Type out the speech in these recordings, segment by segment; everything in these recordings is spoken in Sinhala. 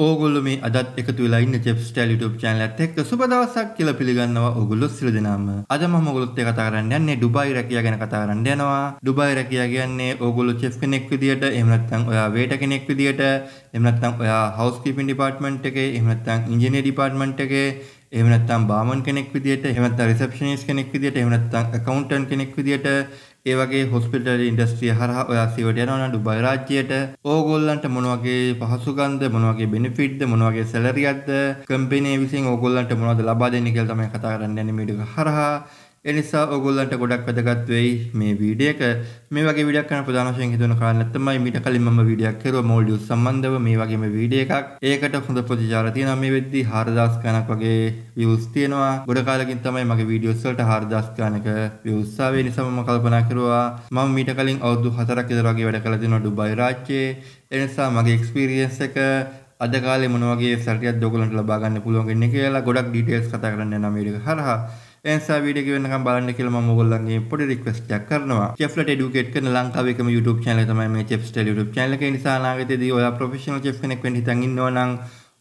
ඕගොල්ලො මේ අදත් එකතු ලයින්න චෙප්ස්ටල් YouTube චැනලත් එක්ක සුබ දවසක් කියලා පිළිගන්නවා ඔගොල්ලො සිල් දෙනාම. අද මම ඔයගොල්ලොත් එක්ක කතා කරන්න යන්නේ ඩුබායි රැකියා ගැන කතා කරන්න යනවා. ඩුබායි රැකියා කියන්නේ ඕගොල්ලෝ chef කෙනෙක් විදියට එහෙම නැත්නම් ඔයා waiter කෙනෙක් විදියට එහෙම නැත්නම් ඔයා housekeeping department එකේ එහෙම නැත්නම් engineer department එකේ එහෙම නැත්නම් barman කෙනෙක් විදියට එහෙම නැත්නම් receptionist කෙනෙක් විදියට එහෙම නැත්නම් accountant කෙනෙක් විදියට ඒ වගේ හොස්පිටල් ඉන්ඩස්ට්‍රිය හරහා ඔයා සීවට යනවා නම් ඩුබායි රාජ්‍යයට ඕගොල්ලන්ට මොන වගේ පහසුකම්ද මොන වගේ බෙනිෆිට්ද මොන වගේ සැලරියක්ද කම්පැනි විසින් ඕගොල්ලන්ට මොනවද ලබා දෙන්නේ කියලා තමයි කතා කරන්න යන්නේ මේ හරහා එනිසා ඔගොල්ලන්ට ගොඩක් වැදගත් වෙයි මේ වීඩියෝ එක. මේ වගේ වීඩියක් කරන ප්‍රධාන වශයෙන් හිතන කාරණා තමයි මීට කලින් මම වීඩියක් කරුවා මොඩියුල් සම්බන්ධව මේ වගේම වීඩියෝ එකක්. ඒකට හොඳ ප්‍රතිචාර තියෙනවා මේ වෙද්දී 4000 ගණක් වගේ views තියෙනවා. ගොඩ කාලෙකින් තමයි මගේ වීඩියෝස් වලට 4000 ගණක views ආවේ නිසා මම කල්පනා කරුවා මම මීට කලින් අවුරුදු 4ක් විතර වගේ වැඩ කළා දෙනවා ඩුබායි රාජ්‍යයේ. ඒ නිසා මගේ එක්ස්පීරියන්ස් එක අද කාලේ මොන වගේ සැටියක් ඔයගලන්ට ලබා ගන්න පුළුවන් වෙන්නේ කියලා ගොඩක් ඩීටේල්ස් කතා කරන්න යනවා මේ විදිහ හරහා එන්සා වීඩියෝ වෙනකම් බලන්න කියලා මම ඔයගොල්ලන්ගේ පොඩි රික්වෙස්ට් එකක් කරනවා. chefලා educate කරන ලංකාවේ එකම YouTube channel තමයි මේ chefs tell YouTube channel එක. ඒ නිසා අනාගතයේදී ඔයා professional chef කෙනෙක් වෙන්න හිතන් ඉන්නවා නම්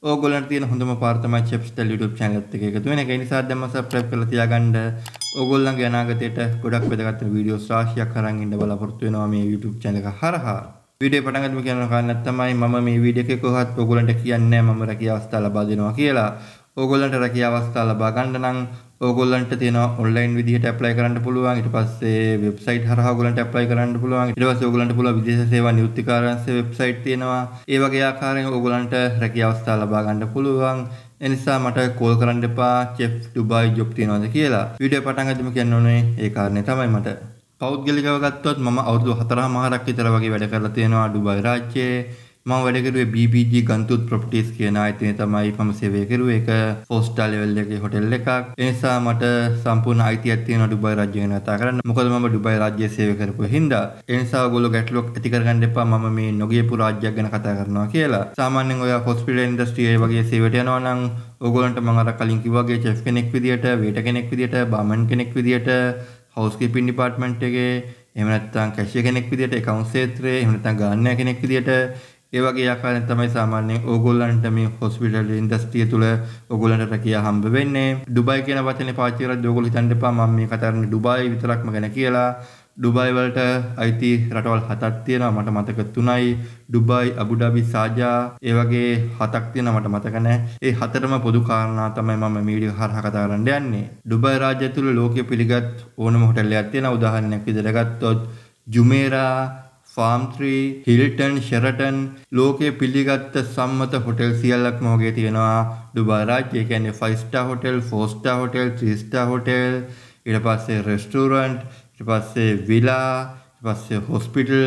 ඕගොල්ලන්ට තියෙන හොඳම පාර තමයි chefs tell YouTube channel එකත් එක්ක එකතු වෙන එක. ඒ නිසා දැන්ම subscribe කරලා තියාගන්න. ඕගොල්ලන්ගේ අනාගතයට ගොඩක් වැදගත් වීඩියෝස් රාශියක් අරන් ඉන්න බලාපොරොත්තු වෙනවා මේ YouTube channel එක හරහා. වීඩියෝ පටන් ගන්න කියන කාරණා තමයි මම මේ වීඩියෝ එකේ කොහොමවත් ඔයගොල්ලන්ට කියන්නේ මම රැකියාව අවස්ථා ලබා දෙනවා කියලා. ඕගොල්ලන්ට රැකියාව අවස්ථා ලබා ගන්න නම් ඕගොල්ලන්ට තියෙනවා ඔන්ලයින් විදිහට ඇප්ලයි කරන්න පුළුවන් ඊට පස්සේ වෙබ්සයිට් හරහා ඕගොල්ලන්ට ඇප්ලයි කරන්න පුළුවන් ඊට පස්සේ ඕගොල්ලන්ට පුළුවන් විදේශ සේවා නියුක්තිකාරයන්ගේ වෙබ්සයිට් තියෙනවා ඒ වගේ ආකාරයෙන් ඕගොල්ලන්ට රැකියා අවස්ථා ලබා ගන්න පුළුවන් එනිසා මට කෝල් කරන්න එපා චෙෆ් ඩුබායි ජොබ් තියෙනවද කියලා වීඩියෝ පටන් ගත්තම කියන්න ඕනේ ඒ කාරණේ තමයි මට පෞද්ගලිකව ගත්තොත් මම අවුරුදු 4 මාරක් විතර වගේ වැඩ කරලා තියෙනවා ඩුබායි රාජ්‍යයේ මම වැඩ කරුවේ BBG ගන්තුත් ප්‍රොපර්ටිස් කියන ආයතනය තමයි මම සේවය කරුවේ. ඒක ෆෝර් ස්ටාර් ලෙවල් එකේ හොටෙල් එකක්. ඒ නිසා මට සම්පූර්ණ අයිතියක් තියෙනවා ඩුබායි රාජ්‍ය ගැන කතා කරන්න. මොකද මම ඩුබායි රාජ්‍යයේ සේවය කරපු හින්දා. ඒ නිසා ඔයගොල්ලෝ ගැටලුවක් ඇති කරගන්න එපා මම මේ නොගියපු රාජ්‍යයක් ගැන කතා කරනවා කියලා. සාමාන්‍යයෙන් ඔය හොස්පිටල් ඉන්ඩස්ට්‍රිය වගේ සේවයට යනවා නම් ඕගොලන්ට මඟර කලින් කිවගේ චෙෆ් කෙනෙක් විදිට වේට කෙනෙක් විදිට බාමන් කෙනෙක් විදිට හවස්කිපින් ඩිපාර්ට්මන්ට් එකේ එහෙම නැත්නම් කැෂිය කෙනෙක් විදියට එකවුන්ට් ක්ෂේත්‍රයේ එහෙම නැත්නම් ගාණ්‍ය කෙනෙක් විදියට ඒ වගේ ආකාරයෙන් තමයි සාමාන්‍යයෙන් ඕගොල්ලන්ට මේ හොස්පිටල් ඉන්ඩස්ට්‍රිය තුල ඕගොල්ලන්ට රැකියා හම්බ වෙන්නේ. ඩුබායි කියන වචනේ පාවිච්චි කරලා ඕගොල්ලෝ හිතන්න එපා මම මේ කතා කරන්නේ ඩුබායි විතරක්ම ගැන කියලා. ඩුබායි වලට අයිති රටවල් හතක් තියෙනවා මට මතක තුනයි ඩුබායි අබුඩාබි සාජා ඒ වගේ හතක් තියෙනවා මට මතක නැහැ ඒ හතරම පොදු කාරණා තමයි මම මේ වීඩියෝ හරහා කතා කරන්න යන්නේ ඩුබායි රාජ්‍ය තුල ලෝකයේ පිළිගත් ඕනම හොටලයක් තියෙනවා උදාහරණයක් විදිහට ගත්තොත් ජුමේරා ෆාම්ත්‍රී හිල්ටන් ෂෙරටන් ලෝකයේ පිළිගත්ත සම්මත හොටෙල් සියල්ලක්ම වගේ තියෙනවා ඩුබායි රාජ්‍යය කියන්නේ 5 star hotel 4 star hotel 3 star hotel ඊට පස්සේ රෙස්ටෝරන්ට් ඊට පස්සේ විලා ඊට පස්සේ හොස්පිටල්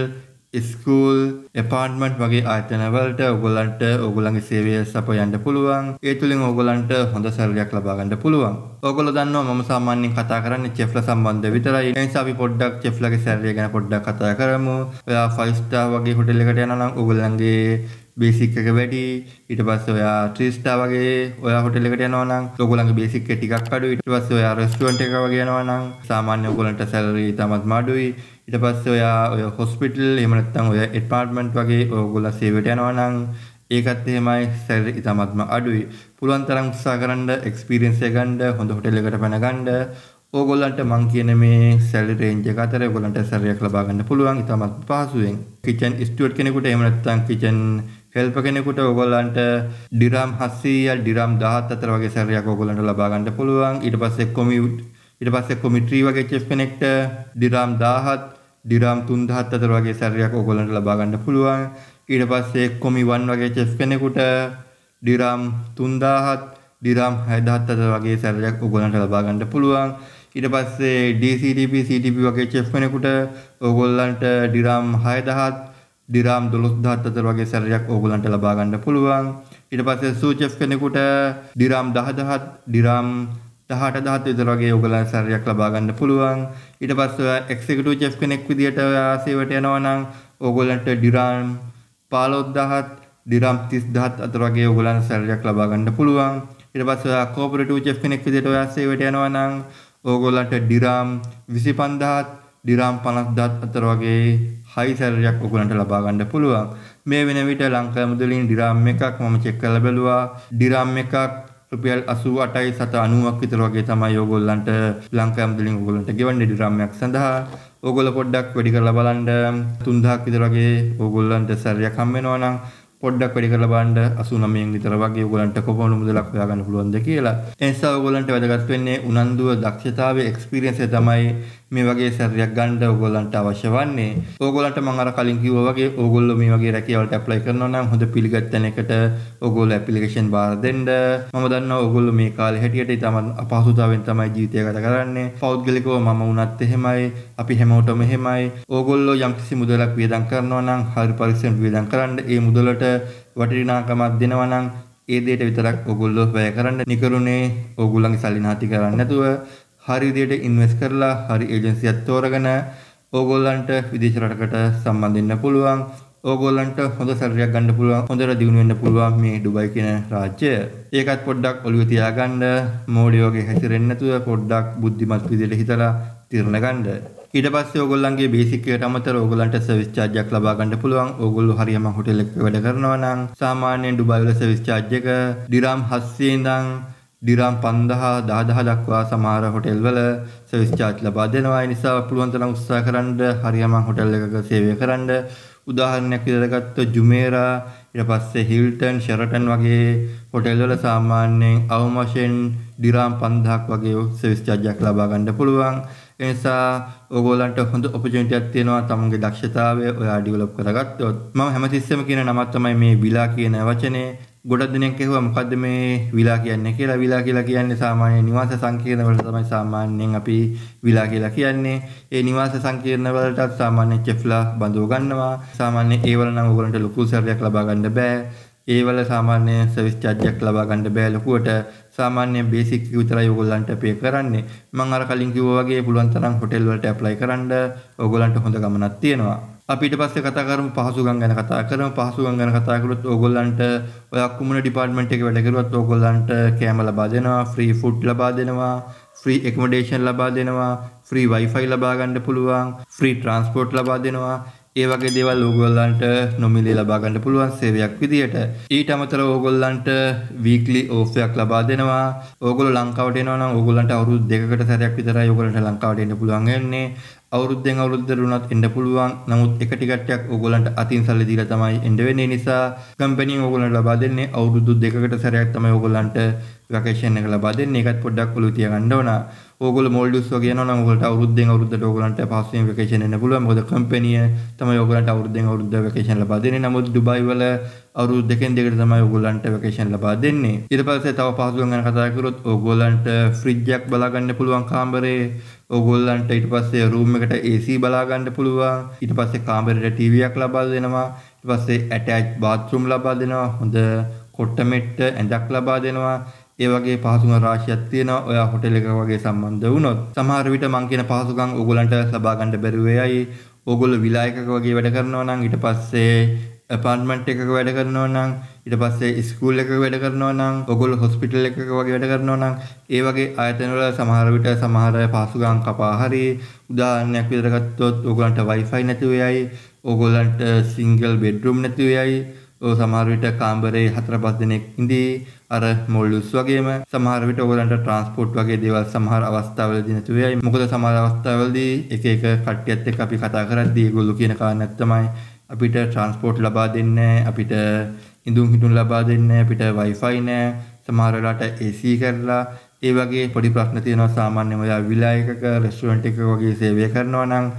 ස්කූල් එපාර්ට්මන්ට් වගේ ආයතනවලට ඔයගොල්ලන්ට ඔයගොල්ලන්ගේ සේවය සපයන්න පුළුවන්. ඒ තුලින් ඔයගොල්ලන්ට හොඳ සල්ලියක් ලබා ගන්න පුළුවන්. ඔයගොල්ලෝ දන්නවා මම සාමාන්‍යයෙන් කතා කරන්නේ චෙෆ්ලා සම්බන්ධ විතරයි. ඒ නිසා අපි පොඩ්ඩක් චෙෆ්ලාගේ සල්ලිය ගැන පොඩ්ඩක් කතා කරමු. ඔයා 5 star වගේ හොටෙල් එකකට යනවා නම් ඔයගොල්ලන්ගේ බේසික් එක වැඩි ඊට පස්සේ ඔයා 3 star වගේ ඔයා හොටෙල් එකට යනවා නම් ඔයගොල්ලන්ගේ බේසික් එක ටිකක් අඩුයි ඊට පස්සේ ඔයා රෙස්ටුරන්ට් එක වගේ යනවා නම් සාමාන්‍ය ඔයගොල්ලන්ට සැලරි තමත් මඩුයි ඊට පස්සේ ඔයා ඔය හොස්පිටල් එහෙම නැත්නම් ඔය ඩිපාර්ට්මන්ට් වගේ ඔයගොල්ලෝ සේවයට යනවා නම් ඒකත් එහෙමයි සැලරි ඉතාමත්ම අඩුයි. පුළුවන් තරම් උත්සාහ කරන්න එක්ස්පීරියන්ස් එක ගන්න හොඳ හොටෙල් එකකට පැන ගන්න. ඕගොල්ලන්ට මං කියන මේ සැලරි රේන්ජ් එක අතර ඔයගොල්ලන්ට සැලරියක් ලබා ගන්න පුළුවන් ඉතාමත් පහසුවෙන්. කිචන් ස්ටුවර්ඩ් කෙනෙකුට එහෙම නැත්නම් කිචන් හෙල්ප කෙනෙකුට ඔයගොල්ලන්ට ඩිරම් 700 ඩිරම් 1000 අතර වගේ සැලරියක් ඔයගොල්ලන්ට ලබා ගන්න පුළුවන්. ඊට පස්සේ කොමියුට් ඊට පස්සේ කොමිට්‍රී වගේ චෙෆ් කෙනෙක්ට ඩිරම් 1000 ඩිරාම් 3074 වගේ සැරයක් ඕගොල්ලන්ට ලබා ගන්න පුළුවන්. ඊට පස්සේ කොමි 1 වගේ චෙෆ් කෙනෙකුට ඩිරාම් 3000 ඩිරාම් 6074 වගේ සැරයක් ඕගොල්ලන්ට ලබා ගන්න පුළුවන්. ඊට පස්සේ DCTP CTP වගේ චෙෆ් කෙනෙකුට ඕගොල්ලන්ට ඩිරාම් 6000 ඩිරාම් 12074 වගේ සැරයක් ඕගොල්ලන්ට ලබා ගන්න පුළුවන්. ඊට පස්සේ සූ චෙෆ් කෙනෙකුට ඩිරාම් 10000 ඩිරාම් 18000 විතර වගේ ඔයගොල්ලන් සැලරියක් ලබා ගන්න පුළුවන්. ඊට පස්සේ ඔයා එක්සිකියුටිව් චෙෆ් කෙනෙක් විදියට ඔයා සේවයට යනවා නම් ඕගොල්ලන්ට ඩිරාම් 15000 දිරම් 30000 අතර වගේ ඔයගොල්ලන් සැලරියක් ලබා ගන්න පුළුවන්. ඊට පස්සේ ඔයා කෝපරේටිව් චෙෆ් කෙනෙක් විදිහට ඔයා සේවයට යනවා නම් ඕගොල්ලන්ට ඩිරම් 25000 ඩිරම් 50000 අතර වගේ හයි සැලරියක් ඔයගොල්ලන්ට ලබා ගන්න පුළුවන්. මේ වෙන විට ලංකා මුදලින් ඩිරම් එකක් මම චෙක් කරලා බැලුවා. ඩිරම් එකක් රුපියල් 88යි 90ක් විතර වගේ තමයි ඕගොල්ලන්ට ලංකා මුදලින් ඕගොල්ලන්ට ගෙවන්නේ ඩ්‍රම්යක් සඳහා. ඕගොල්ල පොඩ්ඩක් වැඩි කරලා බලන්න 3000ක් විතර වගේ ඕගොල්ලන්ට සැරයක් හම් වෙනවා නම් පොඩ්ඩක් වැඩි කරලා බලන්න 89න් විතර වගේ ඕගොල්ලන්ට කොපමණ මුදලක් හොයාගන්න පුළුවන්ද කියලා. ඒ නිසා ඕගොල්ලන්ට වැදගත් වෙන්නේ උනන්දුව, දක්ෂතාවය, එක්ස්පීරියන්ස් තමයි මේ වගේ සැරයක් ගන්න ඕගොල්ලන්ට අවශ්‍ය වන්නේ. ඕගොල්ලන්ට මම අර කලින් කිව්වා වගේ ඕගොල්ලෝ මේ වගේ රැකියාවලට apply කරනවා නම් හොඳ පිළිගත් තැනකට ඕගොල්ලෝ application බාර දෙන්න. මම දන්නවා ඕගොල්ලෝ මේ කාලේ හැටියට ඉතාම අපහසුතාවෙන් තමයි ජීවිතය ගත කරන්නේ. පෞද්ගලිකව මම වුණත් එහෙමයි, අපි හැමෝටම එහෙමයි. ඕගොල්ලෝ යම්කිසි මුදලක් වියදම් කරනවා නම් හරි පරිස්සම් වියදම් කරන්න. ඒ මුදලට වටිනාකමක් දෙනවා නම් ඒ දේට විතරක් ඔගොල්ලෝ වැය කරන්න නිකරුණේ ඕගොල්ලන්ගේ සල්ලි නාති කරන්නේ නැතුව හරි විදියට ඉන්වෙස්ට් කරලා හරි ඒජන්සියක් තෝරගෙන ඕගොල්ලන්ට විදේශ රටකට සම්බන්ධ වෙන්න පුළුවන්. ඕගොල්ලන්ට හොඳ සැලරියක් ගන්න පුළුවන්. හොඳට දියුණු වෙන්න පුළුවන් මේ ඩුබයි කියන රාජ්‍යය. ඒකත් පොඩ්ඩක් ඔළුවේ තියාගන්න මෝඩියෝගේ හැසිරෙන්නේ නැතුව පොඩ්ඩක් බුද්ධිමත් විදියට හිතලා තීරණ ගන්න. ඊට පස්සේ ඕගොල්ලන්ගේ බේසික් එකට අමතරව ඕගොල්ලන්ට සර්විස් චාර්ජ් එකක් ලබා ගන්න පුළුවන්. ඕගොල්ලෝ හරියම හොටෙල් එකක වැඩ කරනවා නම් සාමාන්‍යයෙන් ඩුබායි වල සර්විස් චාර්ජ් එක දිරම් 700 ඉඳන් ඩිරාම් 5000 10000 දක්වා සමහර හොටෙල් වල සර්විස් චාර්ජ් ලබා දෙනවා. ඒ නිසා පුළුවන් තරම් උත්සාහ කරන්න හරියම හොටෙල් එකක සේවය කරන්න. උදාහරණයක් විදිහට ගත්තොත් ජුමේරා ඊට පස්සේ හිල්ටන්, ෂෙරටන් වගේ හොටෙල් වල සාමාන්‍යයෙන් අවම වශයෙන් ඩිරාම් 5000ක් වගේ සර්විස් චාර්ජයක් ලබා ගන්න පුළුවන්. ඒ නිසා ඔයගොල්ලන්ට හොඳ opportunity එකක් තියෙනවා තමන්ගේ දක්ෂතාවය ඔයා develop කරගත්තොත්. මම හැමතිස්සෙම කියන නමක් තමයි මේ විලා කියන වචනේ. ගොඩක් දෙනෙක් ඇහුවා මොකද්ද මේ විලා කියන්නේ කියලා. විලා කියලා කියන්නේ සාමාන්‍ය නිවාස සංකීර්ණ වලට තමයි සාමාන්‍යයෙන් අපි විලා කියලා කියන්නේ. ඒ නිවාස සංකීර්ණ වලටත් සාමාන්‍ය චෙෆ්ලා බඳව ගන්නවා. සාමාන්‍ය ඒ වල නම් ඔයගලන්ට ලොකු සර්වයක් ලබා ගන්න බෑ. ඒ වල සාමාන්‍ය සර්විස් චාර්ජ් එකක් ලබා ගන්න බෑ ලොකුවට. සාමාන්‍ය බේසික් විතරයි ඔයගලන්ට පේ කරන්නේ. මම අර කලින් කිව්වා වගේ පුළුවන් තරම් හොටෙල් වලට ඇප්ලයි කරන්න ඔයගලන්ට හොඳ ගමනක් තියෙනවා. අපි ඊට පස්සේ කතා කරමු පහසුකම් ගැන කතා කරමු පහසුකම් ගැන කතා කළොත් ඕගොල්ලන්ට ඔය අකුමුණ ඩිපාර්ට්මන්ට් එකේ වැඩ කරුවත් ඕගොල්ලන්ට කෑම ලබා දෙනවා ෆ්‍රී ෆුඩ් ලබා දෙනවා ෆ්‍රී ඇකොමඩේෂන් ලබා දෙනවා ෆ්‍රී වයිෆයි ලබා ගන්න පුළුවන් ෆ්‍රී ට්‍රාන්ස්පෝර්ට් ලබා දෙනවා ඒ වගේ දේවල් ඕගොල්ලන්ට නොමිලේ ලබා ගන්න පුළුවන් සේවයක් විදියට. ඊට අමතරව ඕගොල්ලන්ට වීක්ලි ඕෆ් එකක් ලබා දෙනවා. ඕගොල්ලෝ ලංකාවට එනවා නම් ඕගොල්ලන්ට අවුරුදු දෙකකට සැරයක් විතරයි ඕගොල්ලන්ට ලංකාවට එන්න පුළුවන් වෙන්නේ. අවුරුද්දෙන් අවුරුද්දට වුණත් එන්න පුළුවන්. නමුත් එක ටිකට්ටයක් ඕගොල්ලන්ට අතින් සල්ලි දීලා තමයි එන්න වෙන්නේ නිසා කම්පැනි ඕගොල්ලන්ට ලබා දෙන්නේ අවුරුදු දෙකකට සැරයක් තමයි ඕගොල්ලන්ට වැකේෂන් එක ලබා දෙන්නේ. ඒකත් පොඩ්ඩක් ඔලුව තියාගන්න ඕන. ඕගොල්ලෝ මෝල්ඩ්ස් වගේ යනවා නම් ඕගොල්ලන්ට අවුරුද්දෙන් අවුරුද්දට ඕගොල්ලන්ට පහසුවෙන් වැකේෂන් එන්න පුළුවන්. මොකද කම්පැනිය තමයි ඕගොල්ලන්ට අවුරුද්දෙන් අවුරුද්ද වැකේෂන් ලබා දෙන්නේ. නමුත් ඩුබායි වල අවුරුදු දෙකෙන් දෙකට තමයි ඕගොල්ලන්ට වැකේෂන් ලබා දෙන්නේ. ඊට පස්සේ තව පහසුකම් ගැන කතා කරොත් ඕගොල්ලන්ට ෆ්‍රිජ් එකක් බලා ගන්න පුළුවන් කාමරේ ඕගොල්ලන්ට ඊට පස්සේ රූම් එකට AC බලා ගන්න පුළුවන්. ඊට පස්සේ කාමරේට TV එකක් ලබා දෙනවා. ඊට පස්සේ ඇටච් බාත් รู ම් ලබා දෙනවා. හොඳ කොට්ට මෙට්ට ඇඳක් ලබා දෙනවා. ඒ වගේ පහසුකම් රාශියක් තියෙනවා ඔයා හොටෙල් එකක වගේ සම්බන්ධ වුණොත්. සමහර විට මං කියන පහසුකම් ඕගොල්ලන්ට ලබා ගන්න බැරි වෙයි. ඕගොල්ලෝ විලා එකක වගේ වැඩ කරනවා නම් ඊට පස්සේ අපාර්ට්මන්ට් එකක වැඩ කරනවා නම් ඊට පස්සේ ස්කූල් එකක වැඩ කරනවා නම් ඔගොල්ලෝ හොස්පිටල් එකක වගේ වැඩ කරනවා නම් ඒ වගේ ආයතන වල සමහර විට සමහර පාසුගම් කපා හරි උදාහරණයක් විදිහට ගත්තොත් ඕගොල්ලන්ට Wi-Fi නැතුව යයි ඕගොල්ලන්ට සිංගල් බෙඩ්රූම් නැතුව යයි ඔය සමහර විට කාමරේ හතර පහ දිනක් ඉඳී අර මොල්ලුස් වගේම සමහර විට ඔයගලන්ට ට්‍රාන්ස්පෝර්ට් වගේ දේවල් සමහර අවස්ථාවලදී නැතු වෙයි. මොකද සමහර අවස්ථාවලදී එක එක කට්ටියත් එක්ක අපි කතා කරද්දී ඒගොල්ලෝ කියන කාරණාවක් තමයි අපිට ට්‍රාන්ස්පෝර්ට් ලබා දෙන්නේ අපිට ඉඳුන් හිටුන් ලබා දෙන්නේ අපිට Wi-Fi නෑ සමහර වෙලාවට AC කරලා ඒ වගේ පොඩි ප්‍රශ්න තියෙනවා සාමාන්‍යම ඔයා විලායකක රෙස්ටුරන්ට් එකක වගේ සේවය කරනවා නම්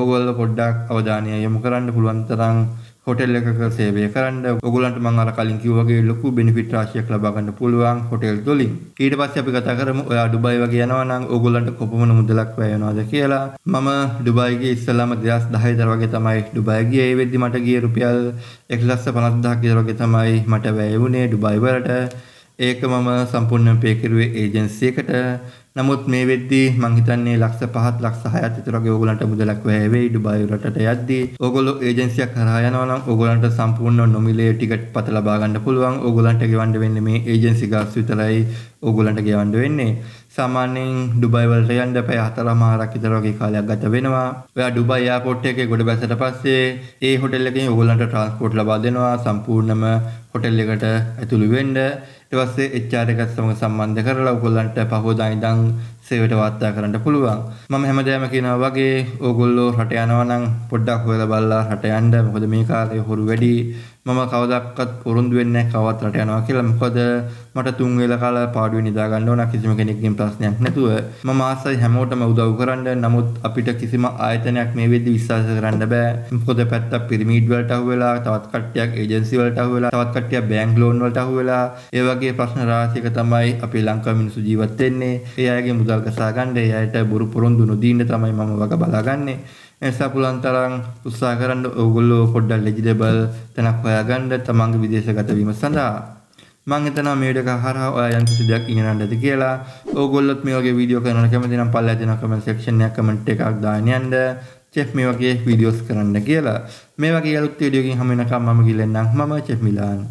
ඕගොල්ලෝ පොඩ්ඩක් අවධානය යොමු කරන්න පුළුවන් තරම් හොටෙල් එකක සේවය කරන්න ඔගලන්ට මං අර කලින් කිව්වාගේ ලොකු බෙනිෆිට් රාශියක් ලබා ගන්න පුළුවන් හොටෙල් වලින්. ඊට පස්සේ අපි කතා කරමු ඔයා ඩුබායි වගේ යනවා නම් ඔගලන්ට කොපමණ මුදලක් වැය වෙනවද කියලා. මම ඩුබායි ගියේ ඉස්සෙල්ලාම 2010 දර වගේ තමයි ඩුබායි ගියේ. ඒ වෙද්දි මට ගියේ රුපියල් 150000 විතර වගේ තමයි මට වැය වුණේ ඩුබායි වලට. ඒක මම සම්පූර්ණයෙන් පේ කරුවේ ඒජන්සි එකට. නමුත් මේ වෙද්දී මං හිතන්නේ ලක්ෂ 5ත් ලක්ෂ 6ත් විතර වගේ ඕගොල්ලන්ට මුදලක් වැය වෙයි ඩුබායි රටට යද්දී. ඕගොල්ලෝ ඒජන්සියක් හරහා යනවා නම් ඕගොල්ලන්ට සම්පූර්ණ නොමිලේ ටිකට් පත ලබා ගන්න පුළුවන්. ඕගොල්ලන්ට ගෙවන්න වෙන්නේ මේ ඒජන්සි ගාස්තු විතරයි ඕගොල්ලන්ට ගෙවන්න වෙන්නේ. සාමාන්‍යයෙන් ඩුබයි වලට යන්න පැය 4මාරක් විතර වගේ කාලයක් ගත වෙනවා. ඔයා ඩුබයි එයාපෝට් එකේ ගොඩ බැසට පස්සේ ඒ හොටෙල් එකෙන් ඕගොල්ලන්ට ට්‍රාන්ස්පෝර්ට් ලබා දෙනවා. සම්පූර්ණම හොටෙල් එකට ඇතුළු වෙන්න ඊට පස්සේ HR එකත් සමග සම්බන්ධ කරලා ඔයගොල්ලන්ට පහවදා ඉඳන් සේවට වාර්තා කරන්න පුළුවන්. මම හැමදාම කියනවා වගේ ඕගොල්ලෝ රට යනවා නම් පොඩ්ඩක් හොයලා බලලා රට යන්න. මොකද මේ කාලේ හොරු වැඩි. මම කවදාවත් පොරොන්දු වෙන්නේ නැහැ කවවත් රට යනවා කියලා. මොකද මට තුන් වේල කාලා පාඩුවේ නිදා ගන්න ඕන කිසිම කෙනෙක්ගෙන් ප්‍රශ්නයක් නැතුව. මම ආසයි හැමෝටම උදව් කරන්න. නමුත් අපිට කිසිම ආයතනයක් මේ වෙද්දි විශ්වාස කරන්න බෑ. මොකද පැත්තක් පිරමීඩ් වලට අහුවෙලා, තවත් කට්ටියක් ඒජන්සි වලට අහුවෙලා, තවත් කට්ටියක් බැංක් ලෝන් වලට අහුවෙලා, ඒ වගේ ප්‍රශ්න රාශියක තමයි අපේ ලංකාවේ මිනිස්සු ජීවත් වෙන්නේ. ඒ අයගේ මුදල් ගසා ගන්න ඒ අයට බොරු පොරොන්දු නොදීන්න තමයි මම වග බලාගන්නේ එනිසා පුළුවන් තරම් උත්සාහ කරන්න ඕගොල්ලෝ පොඩ්ඩක් ලෙජිටබල් තැනක් හොයාගන්න තමන්ගේ විදේශගත වීම සඳහා මං හිතනවා මේ වීඩියෝ එක හරහා ඔයා යම් කිසි දෙයක් ඉගෙන ගන්නද කියලා ඕගොල්ලොත් මේ වගේ වීඩියෝ කරන්න කැමති නම් පල්ලා දෙන කමෙන්ට් සෙක්ෂන් එක කමෙන්ට් එකක් දාන්න යන්න චෙෆ් මේ වගේ වීඩියෝස් කරන්න කියලා මේ වගේ අලුත් වීඩියෝකින් හමු වෙනකම් මම ගිලෙන්නම් මම චෙෆ් මිලාන්